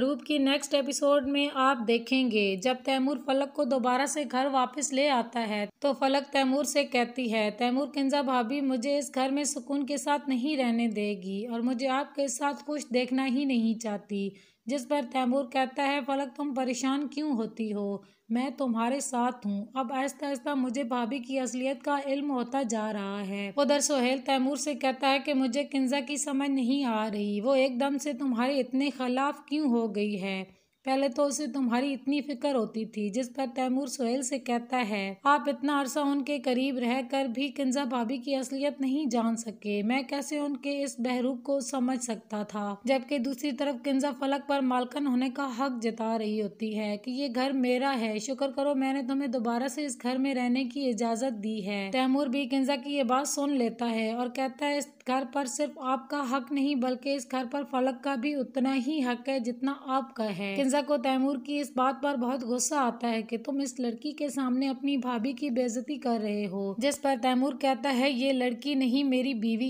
loop की next episode में आप देखेंगे जब तैमूर फलक को दोबारा से घर वापस ले आता है तो फलक तैमूर से कहती है तैमूर किंजा भाभी मुझे इस घर में सुकून के साथ नहीं रहने देगी और मुझे आपके साथ खुश देखना ही नहीं चाहती जिस पर तैमूर कहता है फलक तुम परेशान क्यों होती हो मैं तुम्हारे साथ हूँ अब आहिस्ता आहिस्ता मुझे भाभी की असलियत का इल्म होता जा रहा है उधर सोहेल तैमूर से कहता है कि मुझे किन्जा की समझ नहीं आ रही वो एकदम से तुम्हारे इतने खिलाफ क्यों हो गई है पहले तो उसे तुम्हारी इतनी फिक्र होती थी जिस पर तैमूर सोहेल से कहता है आप इतना अरसा उनके करीब रह कर भी किंजा भाभी की असलियत नहीं जान सके मैं कैसे उनके इस बहरूप को समझ सकता था जबकि दूसरी तरफ किंजा फलक पर मालकन होने का हक जता रही होती है कि ये घर मेरा है शुक्र करो मैंने तुम्हें दोबारा से इस घर में रहने की इजाजत दी है तैमूर भी किंजा की ये बात सुन लेता है और कहता है इस घर पर सिर्फ आपका हक नहीं बल्कि इस घर पर फलक का भी उतना ही हक है जितना आपका है किंजा मिर्ज़ा को तैमूर की इस बात पर बहुत गुस्सा आता है कि तुम इस लड़की के सामने अपनी भाभी की बेजती कर रहे हो जिस पर तैमूर कहता है ये लड़की नहीं मेरी बीवी